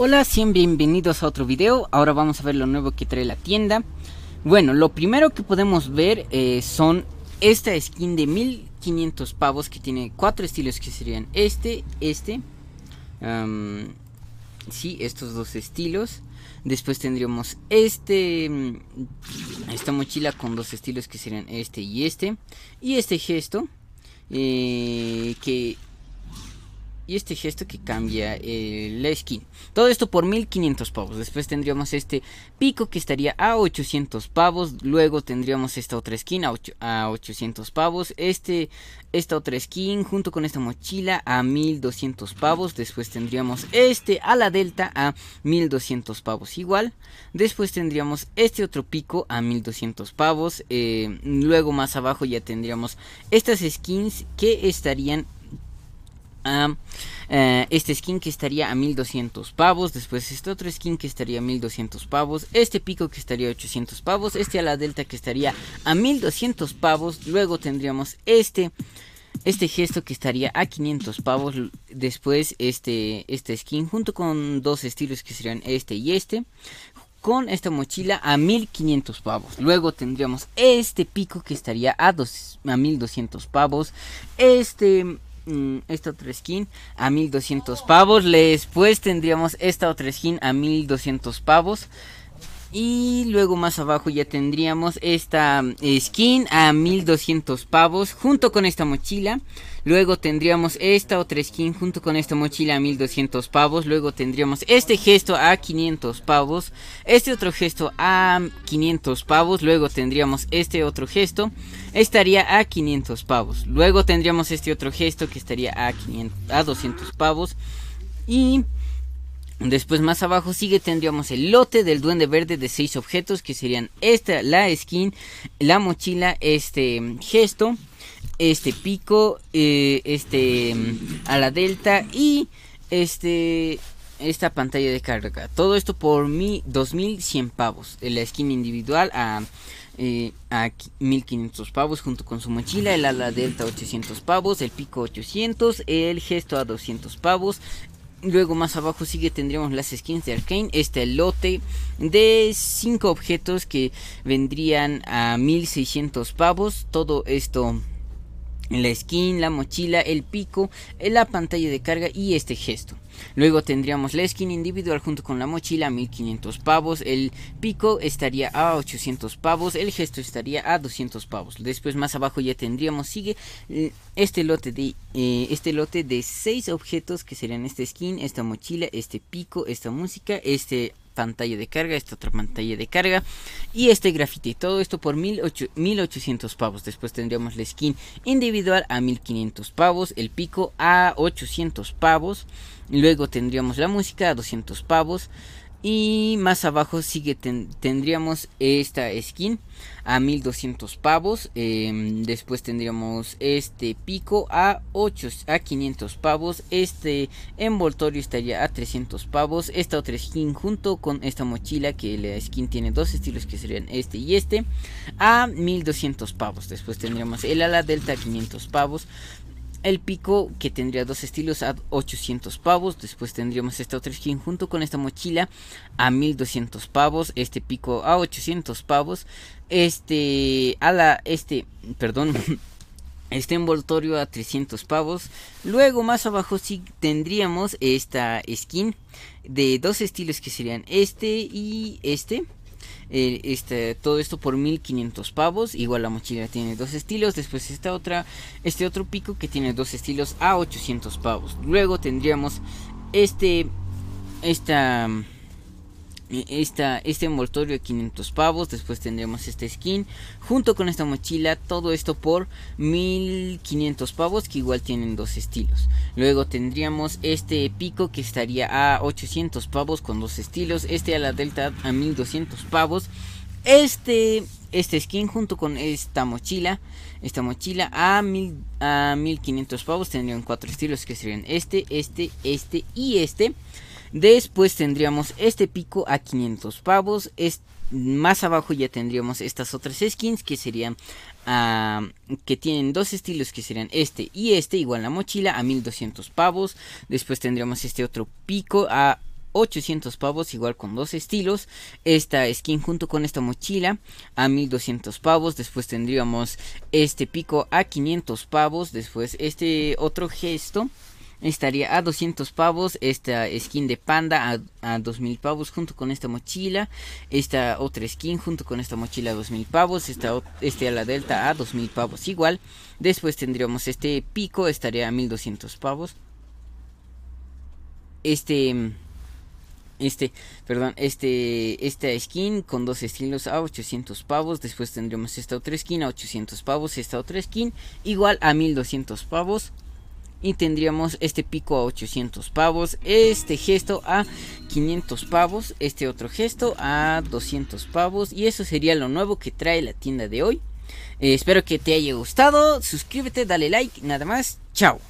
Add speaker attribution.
Speaker 1: Hola, 100 bienvenidos a otro video. Ahora vamos a ver lo nuevo que trae la tienda. Bueno, lo primero que podemos ver eh, son esta skin de 1500 pavos que tiene cuatro estilos que serían este, este. sí, estos dos estilos. Después tendríamos este, mm, esta mochila con dos estilos que serían este y este. Y este gesto. Eh, que y este gesto que cambia eh, la skin. Todo esto por 1500 pavos. Después tendríamos este pico que estaría a 800 pavos. Luego tendríamos esta otra skin a, 800 pavos. Este, esta otra skin junto con esta mochila a 1200 pavos. Después tendríamos este a la delta a 1200 pavos igual. Después tendríamos este otro pico a 1200 pavos. Eh, luego más abajo ya tendríamos estas skins que estarían eh, este skin que estaría a 1200 pavos. Después este otro skin que estaría a 1200 pavos. Este pico que estaría a 800 pavos. Este a la delta que estaría a 1200 pavos. Luego tendríamos este. Este gesto que estaría a 500 pavos. Después este, este skin junto con dos estilos que serían este y este con esta mochila a 1500 pavos. Luego tendríamos este pico que estaría a, a 1200 pavos. Este, Mm, esta otra skin a 1200 pavos. Después tendríamos esta otra skin a 1200 pavos. Y luego más abajo ya tendríamos esta eh, skin a 1200 pavos junto con esta mochila. Luego tendríamos esta otra skin junto con esta mochila a 1200 pavos. Luego tendríamos este gesto a 500 pavos. Este otro gesto a 500 pavos. Luego tendríamos este otro gesto. Estaría a 500 pavos. Luego tendríamos este otro gesto que estaría a, 500, a 200 pavos. Y Después más abajo sigue tendríamos el lote del duende verde de 6 objetos que serían esta, la skin, la mochila, este gesto, este pico, eh, este ala delta y este esta pantalla de carga. Todo esto por 2100 pavos. La skin individual a, eh, a 1500 pavos junto con su mochila. El ala delta 800 pavos. El pico 800. El gesto a 200 pavos. Luego más abajo sí que tendríamos las skins de Arkane, este lote de 5 objetos que vendrían a 1600 pavos, todo esto la skin, la mochila, el pico, eh, la pantalla de carga y este gesto. Luego tendríamos la skin individual junto con la mochila 1500 pavos, el pico estaría a 800 pavos, el gesto estaría a 200 pavos. Después más abajo ya tendríamos, sigue eh, este lote de, eh, este lote de 6 objetos que serían esta skin, esta mochila, este pico, esta música, este pantalla de carga, esta otra pantalla de carga y este grafite. Todo esto por 1800 pavos. Después tendríamos la skin individual a 1500 pavos, el pico a 800 pavos. Luego tendríamos la música a 200 pavos. Y más abajo sigue tendríamos esta skin a 1200 pavos. Em, después tendríamos este pico a 8 a 500 pavos. Este envoltorio estaría a 300 pavos. Esta otra skin junto con esta mochila que la skin tiene dos estilos que serían este y este a 1200 pavos. Después tendríamos el ala delta a 500 pavos. El pico que tendría dos estilos a 800 pavos. Después tendríamos esta otra skin junto con esta mochila a 1200 pavos. Este pico a 800 pavos. Este ala, este, perdón, este envoltorio a 300 pavos. Luego más abajo sí tendríamos esta skin de dos estilos que serían este y este este, todo esto por 1500 pavos. Igual la mochila tiene dos estilos. Después esta otra, este otro pico que tiene dos estilos a 800 pavos. Luego tendríamos este, esta eh, esta, este envoltorio de 500 pavos. Después tendremos esta skin junto con esta mochila. Todo esto por 1500 pavos que igual tienen dos estilos. Luego tendríamos este pico que estaría a 800 pavos con dos estilos. Este a la delta a 1200 pavos. Este, este skin junto con esta mochila. Esta mochila a, mil, a 1500 pavos. Tendrían cuatro estilos que serían este, este, este y este. Después tendríamos este pico a 500 pavos. más abajo ya tendríamos estas otras skins que serían ah, que tienen dos estilos que serían este y este igual la mochila a 1200 pavos después tendríamos este otro pico a 800 pavos igual con dos estilos esta skin junto con esta mochila a 1200 pavos después tendríamos este pico a 500 pavos después este otro gesto Estaría a 200 pavos esta skin de panda a, 2000 pavos junto con esta mochila. Esta otra skin junto con esta mochila a 2000 pavos. Esta, este a la delta a 2000 pavos igual. Después tendríamos este pico, estaría a 1200 pavos. Este este, perdón, este, esta skin con dos estilos a 800 pavos. Después tendríamos esta otra skin a 800 pavos, esta otra skin igual a 1200 pavos y tendríamos este pico a 800 pavos, este gesto a 500 pavos, este otro gesto a 200 pavos y eso sería lo nuevo que trae la tienda de hoy. Eh, espero que te haya gustado, suscríbete, dale like, nada más, chao.